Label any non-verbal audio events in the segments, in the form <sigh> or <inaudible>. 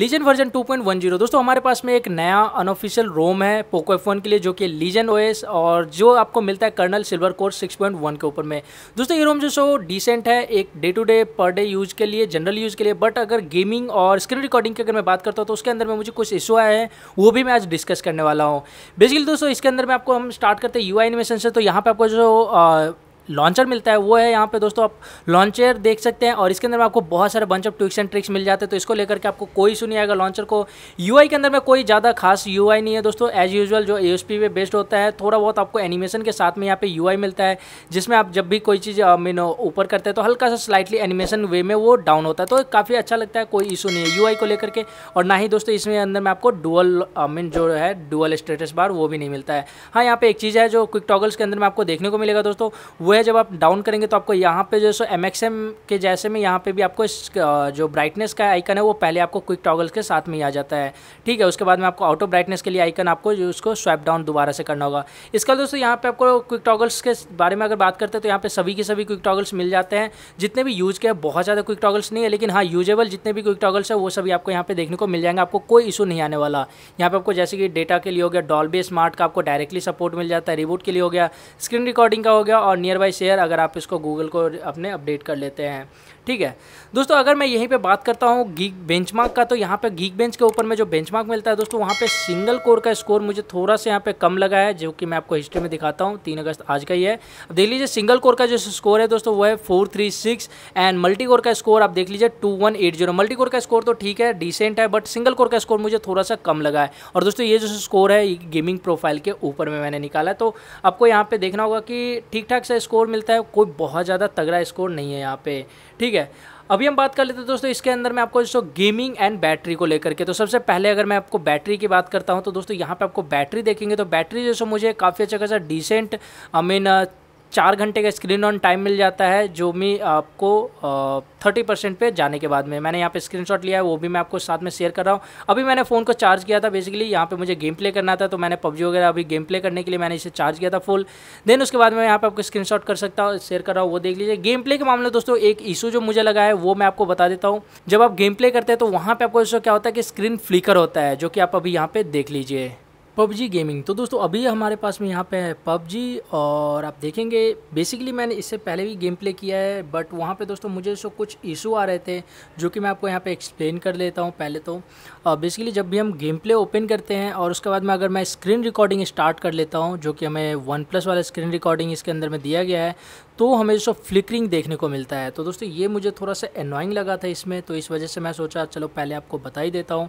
Legion version 2.10 दोस्तों हमारे पास में एक नया अनऑफिशियल रोम है पोको एफ के लिए जो कि लीजन ओएस और जो आपको मिलता है कर्नल सिल्वर कोर 6.1 के ऊपर में दोस्तों ये रोम जो सो डिसेंट है एक day to day per day use के लिए जनरल यूज़ के लिए बट अगर गेमिंग और स्क्रीन रिकॉर्डिंग की अगर मैं बात करता हूँ तो उसके अंदर में मुझे कुछ इशू आए हैं वो भी मैं आज डिस्कस करने वाला हूँ बेसिकली दोस्तों इसके अंदर में आपको हम स्टार्ट करते हैं यू आई से तो यहाँ पर आपको जो लॉन्चर मिलता है वो है यहाँ पे दोस्तों आप लॉन्चर देख सकते हैं और इसके अंदर में आपको बहुत सारे bunch of tweaks and tricks मिल जाते हैं तो इसको लेकर के आपको कोई इशू नहीं आएगा लॉन्चर को यू के अंदर में कोई ज़्यादा खास यू नहीं है दोस्तों एज यूजल जो एस पे बेस्ड होता है थोड़ा बहुत आपको एनिमेशन के साथ में यहाँ पे यू मिलता है जिसमें आप जब भी कोई चीज़ मीन ऊपर करते हैं तो हल्का सा स्लाइटली एनिमेशन वे में वो डाउन होता है तो काफ़ी अच्छा लगता है कोई इशू नहीं है यू को लेकर के और ना ही दोस्तों इसमें अंदर में आपको डुअल मीन जो है डुअल स्टेटस बार वो भी नहीं मिलता है हाँ यहाँ पे एक चीज़ है जो क्विक टॉगल्स के अंदर में आपको देखने को मिलेगा दोस्तों वो है जब आप डाउन करेंगे तो आपको यहाँ पे जो सो एम के जैसे में यहाँ पे भी आपको इस जो ब्राइटनेस का आइकन है वो पहले आपको क्विक टॉगल के साथ में ही आ जाता है ठीक है उसके बाद में आपको ऑटो ब्राइटनेस के लिए आइकन आपको जो उसको स्वैप डाउन दोबारा से करना होगा इसका दोस्तों यहाँ पर आपको क्विक टॉगल्स के बारे में अगर बात करते हैं तो यहाँ पर सभी के सभी क्विक टॉगल्स मिल जाते हैं जितने भी यूज के बहुत ज़्यादा क्विक टॉगल्स नहीं है लेकिन हाँ यूजेबल जितने भी क्विक टॉगल्स है वो सभी आपको यहाँ पर देखने को मिल जाएंगे आपको कोई इशू नहीं आने वाला यहाँ पर आपको जैसे कि डेटा के लिए हो गया डॉल्बे स्मार्ट का आपको डायरेक्टली सपोर्ट मिल जाता है रिबोट के लिए हो गया स्क्रीन रिकॉर्डिंग का हो गया और नियर शेयर बाई शेयर अगर आप इसको गूगल को अपने अपडेट कर लेते हैं ठीक है दोस्तों अगर मैं यहीं पे बात करता हूँ गीक बेंचमार्क का तो यहाँ पे गीक बेंच के ऊपर में जो बेंचमार्क मिलता है दोस्तों वहाँ पे सिंगल कोर का स्कोर मुझे थोड़ा सा यहाँ पे कम लगा है जो कि मैं आपको हिस्ट्री में दिखाता हूँ तीन अगस्त आज का ही है अब देख लीजिए सिंगल कोर का जो स्कोर है दोस्तों वो है four three six and multi core का स्कोर आप देख लीजिए two one eight zero multi core का स्कोर तो ठीक है डिसेंट है बट सिंगल कोर का स्कोर मुझे थोड़ा सा कम लगा है और दोस्तों ये जो स्कोर है गेमिंग प्रोफाइल के ऊपर में मैंने निकाला तो आपको यहाँ पर देखना होगा कि ठीक ठाक सा स्कोर मिलता है कोई बहुत ज़्यादा तगड़ा स्कोर नहीं है यहाँ पे ठीक है है अभी हम बात कर लेते हैं दोस्तों इसके अंदर मैं आपको दोस्तों गेमिंग एंड बैटरी को लेकर के तो सबसे पहले अगर मैं आपको बैटरी की बात करता हूं तो दोस्तों यहां पे आपको बैटरी देखेंगे तो बैटरी जैसे मुझे काफ़ी अच्छा खासा डिसेंट आई मीन चार घंटे का स्क्रीन ऑन टाइम मिल जाता है जो भी आपको थर्टी परसेंट पर जाने के बाद में मैंने यहाँ पे स्क्रीनशॉट लिया है वो भी मैं आपको साथ में शेयर कर रहा हूँ अभी मैंने फ़ोन को चार्ज किया था बेसिकली यहाँ पे मुझे गेम प्ले करना था तो मैंने पबजी वगैरह अभी गेम प्ले करने के लिए मैंने इसे चार्ज किया था फुल देन उसके बाद मैं यहाँ पर आपको स्क्रीन कर सकता हूँ शेयर कर रहा हूँ वो देख लीजिए गेम प्ले के मामले दोस्तों एक इशू जो मुझे लगा है वो मैं आपको बता देता हूँ जब आप गेम प्ले करते हैं तो वहाँ पर आपको क्या होता है कि स्क्रीन फ्लिकर होता है जो कि आप अभी यहाँ पर देख लीजिए पबजी गेमिंग तो दोस्तों अभी हमारे पास में यहाँ पे है पबजी और आप देखेंगे बेसिकली मैंने इससे पहले भी गेम प्ले किया है बट वहाँ पे दोस्तों मुझे सो कुछ इशू आ रहे थे जो कि मैं आपको यहाँ पे एक्सप्लेन कर लेता हूँ पहले तो बेसिकली uh, जब भी हम गेम प्ले ओपन करते हैं और उसके बाद में अगर मैं स्क्रीन रिकॉर्डिंग स्टार्ट कर लेता हूँ जो कि हमें वन प्लस वाला स्क्रीन रिकॉर्डिंग इसके अंदर में दिया गया है तो हमें जो फ्लिकरिंग देखने को मिलता है तो दोस्तों ये मुझे थोड़ा सा एनॉइंग लगा था इसमें तो इस वजह से मैं सोचा चलो पहले आपको बता ही देता हूँ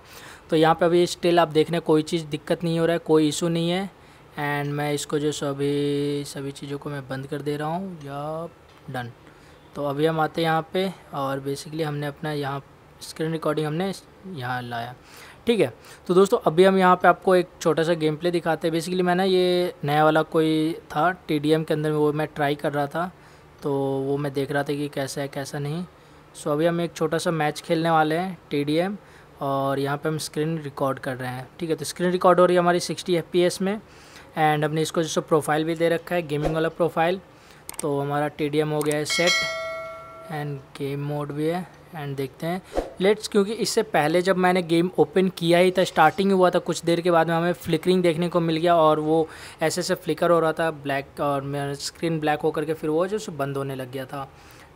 तो यहाँ पर अभी स्टिल आप देखने कोई चीज़ दिक्कत नहीं हो रहा है कोई इशू नहीं है एंड मैं इसको जो सभी सभी चीज़ों को मैं बंद कर दे रहा हूँ या डन तो अभी हम आते हैं यहाँ पे और बेसिकली हमने अपना यहाँ स्क्रीन रिकॉर्डिंग हमने यहाँ लाया ठीक है तो दोस्तों अभी हम यहाँ पे आपको एक छोटा सा गेम प्ले दिखाते हैं बेसिकली मैंने ये नया वाला कोई था टी के अंदर वो मैं ट्राई कर रहा था तो वो मैं देख रहा था कि कैसा है कैसा नहीं सो so, अभी हम एक छोटा सा मैच खेलने वाले हैं टी और यहाँ पे हम स्क्रीन रिकॉर्ड कर रहे हैं ठीक है तो स्क्रीन रिकॉर्ड हो रही है हमारी 60 एफ में एंड हमने इसको जैसे प्रोफाइल भी दे रखा है गेमिंग वाला प्रोफाइल तो हमारा टी हो गया है सेट एंड गेम मोड भी है एंड देखते हैं लेट्स क्योंकि इससे पहले जब मैंने गेम ओपन किया ही था स्टार्टिंग हुआ था कुछ देर के बाद में हमें फ्लिकरिंग देखने को मिल गया और वो ऐसे ऐसे फ्लिकर हो रहा था ब्लैक और मेरा स्क्रीन ब्लैक होकर के फिर वो जो बंद होने लग गया था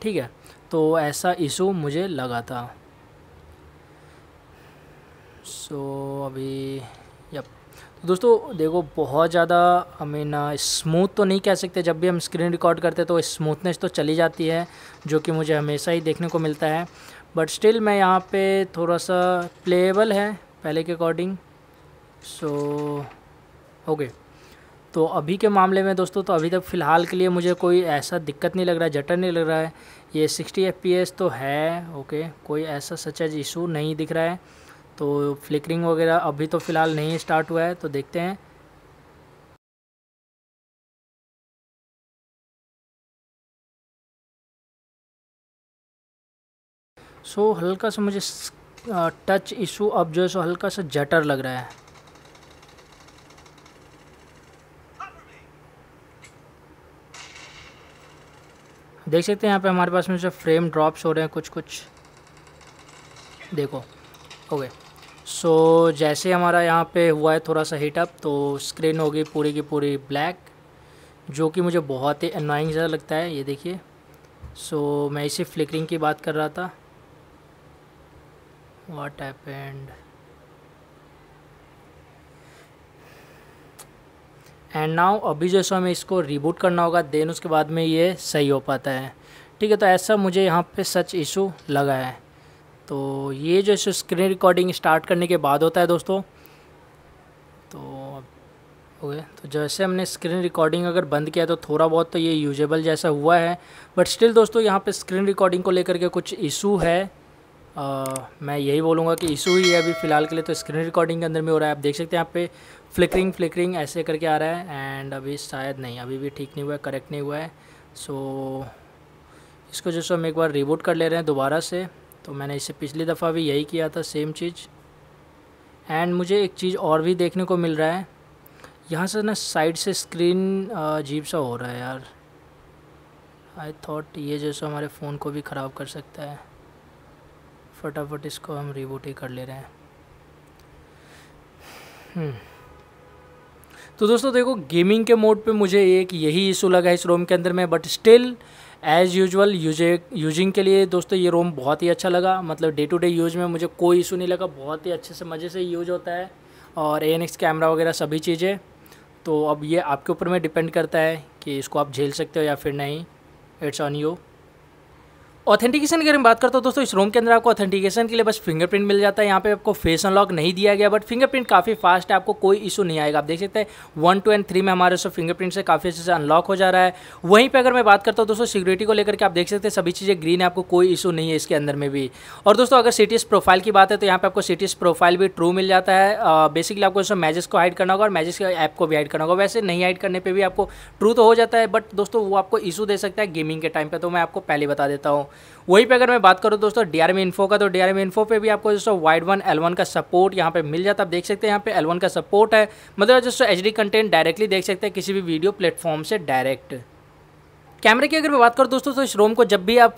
ठीक है तो ऐसा इशू मुझे लगा था सो so, अभी यप तो दोस्तों देखो बहुत ज़्यादा हमें ना स्मूथ तो नहीं कह सकते जब भी हम स्क्रीन रिकॉर्ड करते तो स्मूथनेस तो चली जाती है जो कि मुझे हमेशा ही देखने को मिलता है बट स्टिल मैं यहाँ पे थोड़ा सा प्लेएबल है पहले के अकॉर्डिंग सो ओके तो अभी के मामले में दोस्तों तो अभी तक फ़िलहाल के लिए मुझे कोई ऐसा दिक्कत नहीं लग रहा है जटर नहीं लग रहा है ये 60 एफ तो है ओके कोई ऐसा सच एज इशू नहीं दिख रहा है तो फ्लिकरिंग वगैरह अभी तो फ़िलहाल नहीं स्टार्ट हुआ है तो देखते हैं सो हल्का सा मुझे टच इशू अब जो है सो हल्का सा जटर लग रहा है देख सकते हैं यहाँ पे हमारे पास में जो फ्रेम ड्रॉप्स हो रहे हैं कुछ कुछ देखो ओके सो so, जैसे हमारा यहाँ पे हुआ है थोड़ा सा हीटअप तो स्क्रीन होगी पूरी की पूरी ब्लैक जो कि मुझे बहुत ही अनोइंग सा लगता है ये देखिए सो so, मैं इसी फ्लिकरिंग की बात कर रहा था what happened एंड नाउ अभी जो सो हमें इसको रिबूट करना होगा देन उसके बाद में ये सही हो पाता है ठीक है तो ऐसा मुझे यहाँ पे सच इशू लगा है तो ये जो इशू स्क्रीन रिकॉर्डिंग स्टार्ट करने के बाद होता है दोस्तों तो ओके तो जैसे हमने स्क्रीन रिकॉर्डिंग अगर बंद किया तो थोड़ा बहुत तो ये यूजेबल जैसा हुआ है बट स्टिल दोस्तों यहाँ पर स्क्रीन रिकॉर्डिंग को लेकर के कुछ इशू है आ, मैं यही बोलूँगा कि इशू ही है अभी फ़िलहाल के लिए तो स्क्रीन रिकॉर्डिंग के अंदर में हो रहा है आप देख सकते हैं यहाँ पे फ्लिकरिंग फ्लिकरिंग ऐसे करके आ रहा है एंड अभी शायद नहीं अभी भी ठीक नहीं हुआ है करेक्ट नहीं हुआ है सो so, इसको जो हम एक बार रिबूट कर ले रहे हैं दोबारा से तो मैंने इससे पिछली दफ़ा भी यही किया था सेम चीज़ एंड मुझे एक चीज़ और भी देखने को मिल रहा है यहाँ से ना साइड से स्क्रीन अजीब सा हो रहा है यार आई थॉट ये जैसे हमारे फ़ोन को भी ख़राब कर सकता है फटाफट इसको हम रिबूट ही कर ले रहे हैं हम्म। तो दोस्तों देखो गेमिंग के मोड पे मुझे एक यही इशू लगा इस रोम के अंदर में but still as usual using के लिए दोस्तों ये रोम बहुत ही अच्छा लगा मतलब डे टू डे यूज में मुझे कोई इशू नहीं लगा बहुत ही अच्छे से मज़े से यूज होता है और ए कैमरा वगैरह सभी चीज़ें तो अब ये आपके ऊपर में डिपेंड करता है कि इसको आप झेल सकते हो या फिर नहीं इट्स ऑन यू ऑथेंटिकेशन की तो अगर मैं बात करता हूँ दोस्तों इस रूम के अंदर आपको ऑथेंटिकेशन के लिए बस फिंगरप्रिंट मिल जाता है यहाँ पे आपको फेस अनलॉक नहीं दिया गया बट फिंगरप्रिंट काफ़ी फास्ट है आपको कोई इशू नहीं आएगा आप देख सकते हैं वन टू एंड थ्री में हमारे दोस्तों फिंगरप्रिंट से काफ़ी अच्छे से अनलॉक हो जा रहा है वहीं पर अगर मैं बात करता हूँ दोस्तों सिक्योरिटी को लेकर के आप देख सकते हैं सभी चीज़ें ग्रीन है आपको कोई इशू नहीं है इसके अंदर में भी और दोस्तों अगर सिटीज प्रोफाइल की बात है तो यहाँ पर आपको सिटीज प्रोफाइल भी ट्रू मिल जाता है बेसिकली आपको जो मैजेस को हाइड करना होगा और मैजेस के ऐप को भी हाइड करना होगा वैसे नहीं हाइड करने पर भी आपको ट्रू तो हो जाता है बट दोस्तों वो आपको इशू दे सकता है गेमिंग के टाइम पर तो मैं आपको पहले बता देता हूँ वहीं पे अगर मैं बात करूँ दोस्तों डी आर एम इन्फो का तो डी आर एम इन्फो पे भी आपको दोस्तों वाइड वन एल वन का सपोर्ट यहाँ पे मिल जाता है आप देख सकते हैं यहाँ पे एल वन का सपोर्ट है मतलब दोस्तों एच डी कंटेंट डायरेक्टली देख सकते हैं किसी भी वीडियो प्लेटफॉर्म से डायरेक्ट कैमरे की अगर मैं बात करूँ दोस्तों तो इस रोम को जब भी आप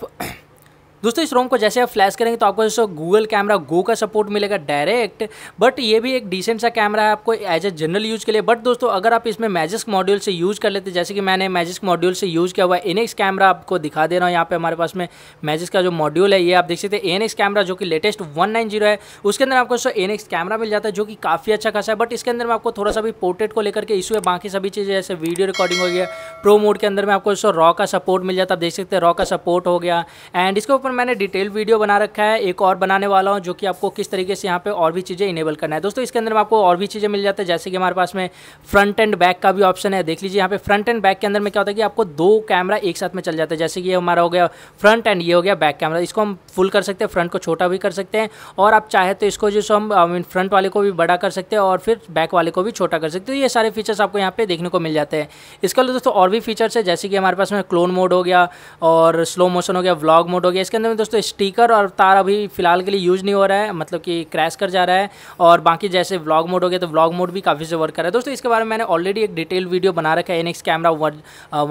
दोस्तों इस रोम को जैसे आप फ्लैश करेंगे तो आपको जैसे गूगल कैमरा गो का सपोर्ट मिलेगा डायरेक्ट बट ये भी एक डिसेंट सा कैमरा है आपको एज ए जनरल यूज़ के लिए बट दोस्तों अगर आप इसमें मैजिस्क मॉड्यूल से यूज़ कर लेते जैसे कि मैंने मैजिस्क मॉड्यूल से यूज़ किया हुआ एन कैमरा आपको दिखा दे रहा हूँ यहाँ पे हमारे पास में मैजिक का जो मॉड्यूल है ये आप देख सकते हैं एन कैमरा जो कि लेटेस्ट वन है उसके अंदर आपको जो एन कैमरा मिल जाता है जो कि काफ़ी अच्छा खासा है बट इसके अंदर में आपको थोड़ा सा भी पोर्ट्रेट को लेकर के इशू है बाकी सभी चीज़ें जैसे वीडियो रिकॉर्डिंग हो गया प्रो मोड के अंदर में आपको जो रॉ का सपोर्ट मिल जाता है आप देख सकते हैं रॉ का सपोर्ट हो गया एंड इसके पर मैंने डिटेल वीडियो बना रखा है एक और बनाने वाला हूँ जो कि आपको किस तरीके से यहाँ पे और भी चीज़ें इनेबल करना है दोस्तों इसके अंदर में आपको और भी चीज़ें मिल जाती है जैसे कि हमारे पास में फ्रंट एंड बैक का भी ऑप्शन है देख लीजिए यहाँ पे फ्रंट एंड बैक के अंदर में क्या होता है कि आपको दो कैमरा एक साथ में चल जाता है जैसे कि ये हमारा हो गया फ्रंट एंड ये हो गया बैक कैमरा इसको हम फुल कर सकते हैं फ्रंट को छोटा भी कर सकते हैं और आप चाहे तो इसको जो हम मीन फ्रंट वाले को भी बड़ा कर सकते हैं और फिर बैक वाले को भी छोटा कर सकते हो तो ये सारे फीचर्स आपको यहाँ पे देखने को मिल जाते हैं इसके अलावा दोस्तों और भी फीचर्स है जैसे कि हमारे पास में क्लोन मोड हो गया और स्लो मोशन हो गया व्लॉग मोड हो गया इसके इसके अंदर में दोस्तों स्टीकर और तार अभी फिलहाल के लिए यूज़ नहीं हो रहा है मतलब कि क्रैश कर जा रहा है और बाकी जैसे व्लॉग मोड हो गया तो व्लॉग मोड भी काफ़ी से वर्क कर रहा है दोस्तों इसके बारे में मैंने ऑलरेडी एक डिटेल वीडियो बना रखा है NX camera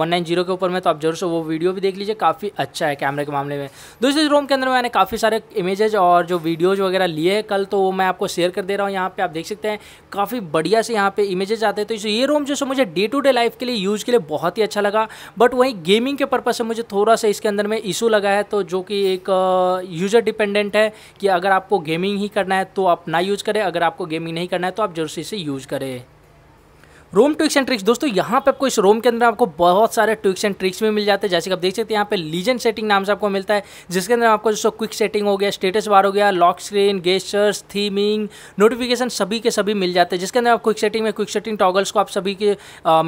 one nine zero के ऊपर में तो आप जरूर से वो वीडियो भी देख लीजिए काफ़ी अच्छा है कैमरे के मामले में दूसरे रोम के अंदर मैंने काफ़ी सारे इमेजेज और जो वीडियोज़ वगैरह लिए हैं कल तो वो मैं आपको शेयर कर दे रहा हूँ यहाँ पे आप देख सकते हैं काफ़ी बढ़िया से यहाँ पे इमेजेस आते हैं तो ये रोम जो मुझे डे टू डे लाइफ के लिए यूज़ के लिए बहुत ही अच्छा लगा बट वहीं गेमिंग के पर्पज़ से मुझे थोड़ा सा इसके अंदर में इशू लगा है तो जो कि कि एक यूज़र डिपेंडेंट है कि अगर आपको गेमिंग ही करना है तो आप ना यूज़ करें अगर आपको गेमिंग नहीं करना है तो आप जरूर से यूज़ करें रोम ट्विक्स एंड ट्रिक्स दोस्तों यहाँ पे आपको इस रोम के अंदर आपको बहुत सारे ट्विक्स एंड ट्रिक्स भी मिल जाते हैं जैसे कि आप देख सकते हैं यहाँ पे लीजन सेटिंग नाम से आपको मिलता है जिसके अंदर आपको जो क्विक सेटिंग हो गया स्टेटस बार हो गया lock screen gestures theming notification सभी के सभी मिल जाते हैं जिसके अंदर आप क्विक सेटिंग में क्विक सेटिंग टॉगल्स को आप सभी के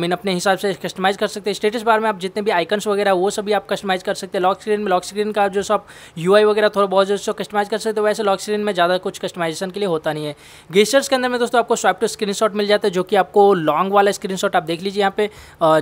मीन अपने हिसाब से कस्टमाइज कर सकते हैं स्टेटस बार में आप जितने भी आइकन्स वगैरह वो सभी आप कस्टमाइज कर सकते हैं लॉक स्क्रीन में लॉक स्क्रीन का जो सब यू वगैरह थोड़ा बहुत जो कस्टमाइज कर सकते हो वैसे लॉक स्क्रीन में ज़्यादा कुछ कस्टमाइजेशन के लिए होता नहीं है गेस्टर्स के अंदर में दोस्तों आपको स्वाइप टू स्क्रीन मिल जाता है जो कि आपको लॉन्ग लॉन्ग वाला स्क्रीनशॉट आप देख लीजिए यहाँ पे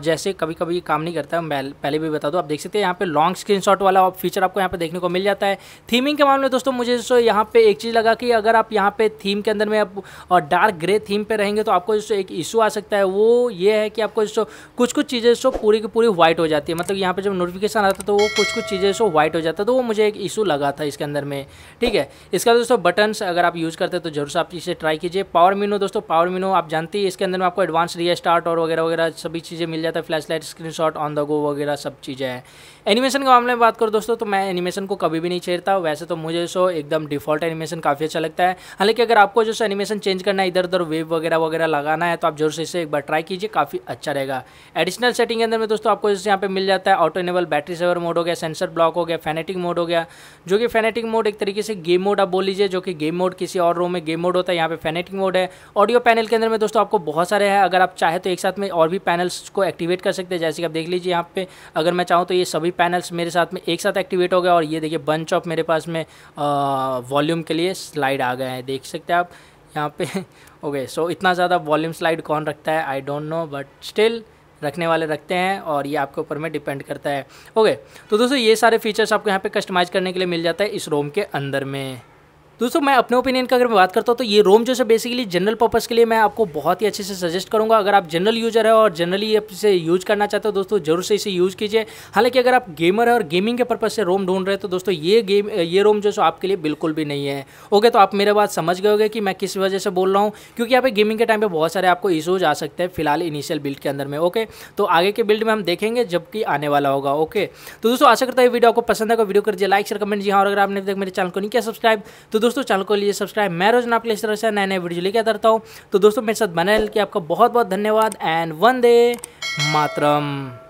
जैसे कभी कभी काम नहीं करता मैं पहले भी बता दूँ आप देख सकते हैं यहाँ पे लॉन्ग स्क्रीनशॉट वाला फीचर आपको यहाँ पे देखने को मिल जाता है थीमिंग के मामले में दोस्तों मुझे जो यहाँ पे एक चीज़ लगा कि अगर आप यहाँ पे थीम के अंदर में आप डार्क ग्रे थीम पे रहेंगे तो आपको जो एक इशू आ सकता है वो ये है कि आपको जो कुछ कुछ चीज़ें जो पूरी की पूरी व्हाइट हो जाती है मतलब यहाँ पर जब नोटिफिकेशन आता है तो वो कुछ कुछ चीज़ें जो व्हाइट हो जाता तो वो मुझे एक इशू लगा था इसके अंदर में ठीक है इसका दोस्तों बटन्स अगर आप यूज़ करते हैं तो जरूर से आप इसे ट्राई कीजिए पावर मीनो दोस्तों पावर मीनो आप जानते ही इसके अंदर में आपको एडवांस स्टार्ट और वगैरह वगैरह सभी चीज़ें मिल जाता है flashlight screen on the go वगैरह सब चीज़ें हैं एनिमेशन के मामले में बात करो दोस्तों तो मैं एनिमेशन को कभी भी नहीं छेड़ता वैसे तो मुझे सो एकदम डिफॉल्ट एनिमेशन काफ़ी अच्छा लगता है हालांकि अगर आपको जो एनिमेशन चेंज करना है इधर उधर वेब वगैरह वगैरह लगाना है तो आप जोर से इसे एक बार ट्राई कीजिए काफ़ी अच्छा रहेगा एडिशनल सेटिंग के अंदर में दोस्तों आपको जैसे यहाँ पे मिल जाता है auto enable battery saver mode हो गया सेंसर ब्लॉक हो गया फैनेटिक मोड हो गया जो कि फैनेटिक मोड एक तरीके से गेम मोड आप बोल लीजिए जो कि गेम मोड किसी और रूम में गेम मोड होता है यहाँ पे फैनेटिक मोड है ऑडियो पैनल के अंदर में दोस्तों आपको बहुत सारे हैं अगर आप चाहे तो एक साथ में और भी पैनल्स को एक्टिवेट कर सकते हैं जैसे कि आप देख लीजिए यहाँ पे अगर मैं चाहूँ तो ये सभी पैनल्स मेरे साथ में एक साथ एक्टिवेट हो गया और ये देखिए बंच ऑफ मेरे पास में वॉल्यूम के लिए स्लाइड आ गए हैं देख सकते हैं आप यहाँ पे ओके <laughs> सो so, इतना ज़्यादा वॉल्यूम स्लाइड कौन रखता है I don't know but still रखने वाले रखते हैं और ये आपके ऊपर में डिपेंड करता है ओके okay, तो दोस्तों ये सारे फीचर्स आपको यहाँ पे कस्टमाइज़ करने के लिए मिल जाता है इस रोम के अंदर में दोस्तों मैं अपने ओपिनियन का अगर मैं बात करता हूँ तो ये रोम जो है बेसिकली जनरल पर्पज़ के लिए मैं आपको बहुत ही अच्छे से सजेस्ट करूँगा अगर आप जनरल यूजर है और जनरली इसे यूज करना चाहते हो दोस्तों जरूर से इसे यूज़ कीजिए हालांकि अगर आप गेमर है और गेमिंग के पर्पज़ से रोम ढूंढ रहे तो दोस्तों ये गेम ये रोम जो है आपके लिए बिल्कुल भी नहीं है ओके तो आप मेरे बात समझ गए होगे कि मैं किस वजह से बोल रहा हूँ क्योंकि यहाँ पे गेमिंग के टाइम पर बहुत सारे आपको इशूज आ सकते हैं फिलहाल इनिशियल बिल्ड के अंदर में ओके तो आगे के बिल्ड में हम देखेंगे जबकि आने वाला होगा ओके तो दोस्तों आशा करता है वीडियो आपको पसंद है वीडियो कर दिया लाइक शेयर कमेंट जी हाँ और अगर आपने मेरे चैनल को नहीं किया सब्सक्राइब तो दोस्तों चैनल को लिए सब्सक्राइब मैं रोजन आपके लिए इस तरह से नए नए वीडियो लेके आता हूँ तो दोस्तों मेरे साथ बने के आपका बहुत बहुत धन्यवाद एंड वन दे मातरम